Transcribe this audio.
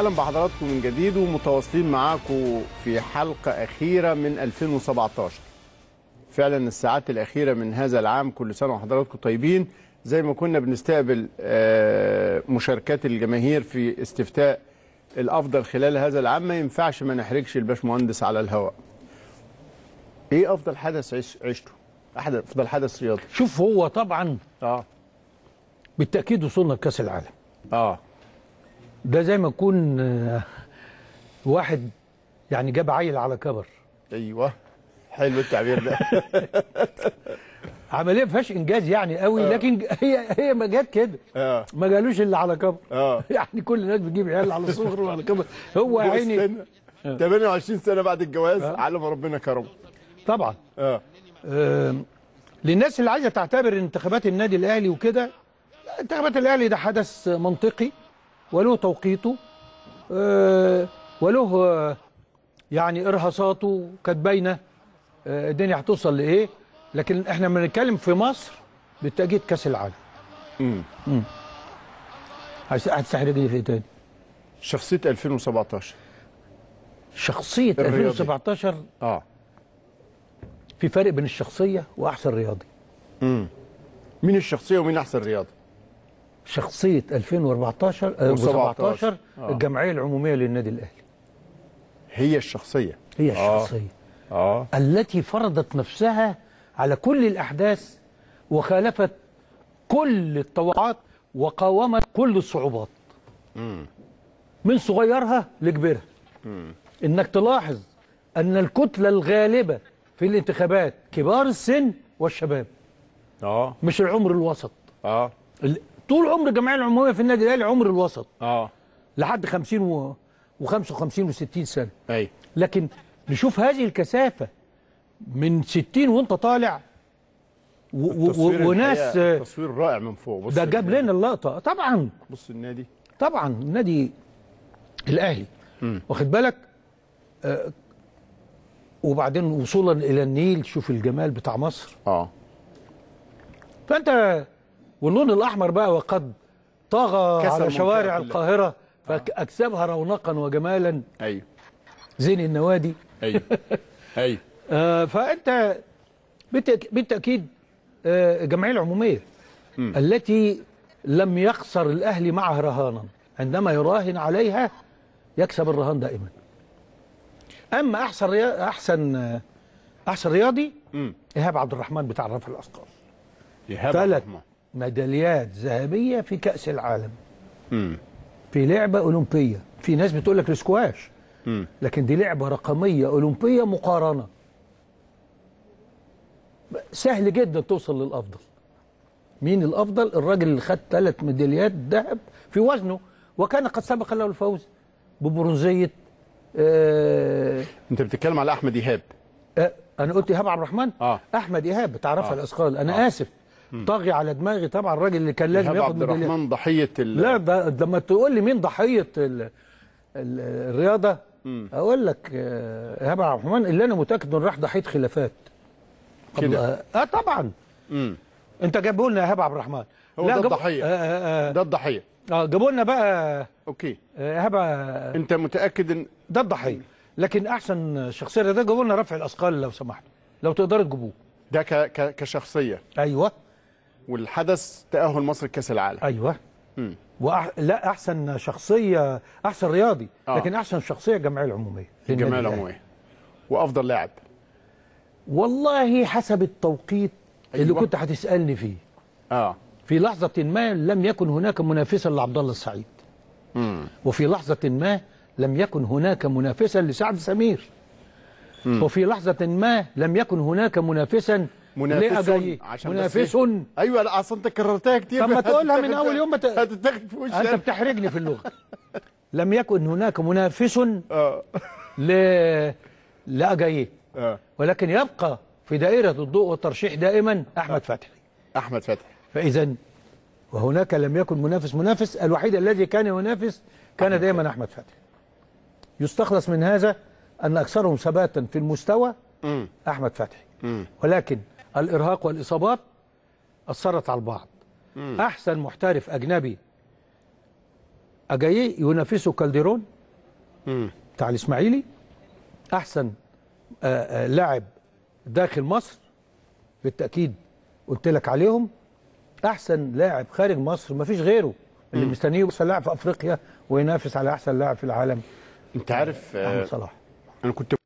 اهلا بحضراتكم من جديد ومتواصلين معاكم في حلقه اخيره من 2017 فعلا الساعات الاخيره من هذا العام كل سنه وحضراتكم طيبين زي ما كنا بنستقبل آه، مشاركات الجماهير في استفتاء الافضل خلال هذا العام ما ينفعش ما نحرجش الباشمهندس على الهواء ايه افضل حدث عش... عشته احد افضل حدث رياضي شوف هو طبعا اه بالتاكيد وصلنا لكاس العالم اه ده زي ما يكون آه، واحد يعني جاب عيل على كبر ايوه حلو التعبير ده عمليه ما فيهاش انجاز يعني قوي آه. لكن هي هي ما جت كده آه. ما جالوش اللي على كبر آه. يعني كل الناس بتجيب عيال على صغر وعلى كبر هو يا عيني 28 آه. سنه بعد الجواز آه. على ما ربنا كرم طبعا آه. آه. للناس اللي عايزه تعتبر انتخابات النادي الاهلي وكده انتخابات الاهلي ده حدث منطقي وله توقيته آه، وله آه، يعني ارهاصاته كانت باينه آه، الدنيا هتوصل لايه لكن احنا لما نتكلم في مصر بالتاكيد كاس العالم امم هتستحرجني في ايه تاني شخصيه 2017 شخصيه الرياضي. 2017 اه في فرق بين الشخصيه واحسن رياضي امم مين الشخصيه ومين احسن رياضي شخصيه 2014 و17 آه،, آه. الجمعيه العموميه للنادي الاهلي هي الشخصيه هي آه. الشخصيه آه. آه. التي فرضت نفسها على كل الاحداث وخالفت كل التوقعات وقاومت كل الصعوبات مم. من صغيرها لكبيرها انك تلاحظ ان الكتله الغالبه في الانتخابات كبار السن والشباب اه مش العمر الوسط اه طول عمر الجمعيه العموميه في النادي الاهلي عمر الوسط اه لحد 50 و... 55 و60 سنه ايوه لكن نشوف هذه الكثافه من 60 وانت طالع و... و... وناس تصوير رائع من فوق بص ده جاب لنا اللقطه طبعا بص النادي طبعا النادي الاهلي واخد بالك آه وبعدين وصولا الى النيل شوف الجمال بتاع مصر اه فانت واللون الأحمر بقى وقد طغى على شوارع القاهرة آه. فأكسبها رونقا وجمالا أيوه زين النوادي أيوه أيوه آه فأنت بالتأكيد آه الجمعية العمومية م. التي لم يخسر الأهلي معها رهانا عندما يراهن عليها يكسب الرهان دائما أما أحسن أحسن آه، أحسن رياضي إيهاب عبد الرحمن بتاع رفع الأثقال إيهاب عبد الرحمن ميداليات ذهبيه في كاس العالم م. في لعبه اولمبيه في ناس بتقول لك الاسكواش لكن دي لعبه رقميه اولمبيه مقارنه سهل جدا توصل للافضل مين الافضل الراجل اللي خد ثلاث ميداليات ذهب في وزنه وكان قد سبق له الفوز ببرونزيه آه انت بتتكلم على احمد ايهاب آه انا قلت ايهاب عبد الرحمن آه. احمد ايهاب تعرفها آه. الاسقال انا آه. اسف طاغي على دماغي طبعا الراجل اللي كان لازم ياخد عبد الرحمن ضحيه ال... لا ده لما تقول لي مين ضحيه ال ال الرياضه مم. اقول لك ايهاب عبد الرحمن اللي انا متاكد انه راح ضحيه خلافات كده اه طبعا مم. انت جايبه لنا ايهاب عبد الرحمن هو ده الضحيه آه، آه، آه. ده الضحيه اه جابوا لنا بقى اوكي ايهاب انت متاكد ان ده الضحيه لكن احسن شخصيه ده جابوا لنا رفع الاثقال لو سمحت لو تقدروا تجيبوه ده ك... كشخصيه ايوه والحدث تأهل مصر لكأس العالم أيوه امم وأح... لا أحسن شخصية أحسن رياضي آه. لكن أحسن شخصية جمعية العمومية الجمعية العمومية وأفضل لاعب والله حسب التوقيت أيوة. اللي كنت هتسألني فيه آه. في لحظة ما لم يكن هناك منافسا لعبد الله السعيد مم. وفي لحظة ما لم يكن هناك منافسا لسعد سمير مم. وفي لحظة ما لم يكن هناك منافسا منافس عشان منافس إيه؟ ايوه لا اصل انت كررتها كتير طب ما تقولها من اول يوم ما هتتاخد في وشك انت بتحرجني في اللغه لم يكن هناك منافس آه. ل لاجاييه آه. ولكن يبقى في دائره الضوء والترشيح دائما احمد آه. فتحي احمد فتحي فاذا وهناك لم يكن منافس منافس الوحيد الذي كان ينافس كان دائما احمد فتحي يستخلص من هذا ان اكثرهم ثباتا في المستوى احمد فتحي ولكن الإرهاق والإصابات أثرت على البعض مم. أحسن محترف أجنبي اجايه ينافسه كالديرون مم. بتاع الإسماعيلي أحسن آه، آه، لاعب داخل مصر بالتأكيد قلت لك عليهم أحسن لاعب خارج مصر ما فيش غيره اللي مستنيه أحسن لاعب في أفريقيا وينافس على أحسن لاعب في العالم أنت عارف محمد آه، صلاح أنا كنت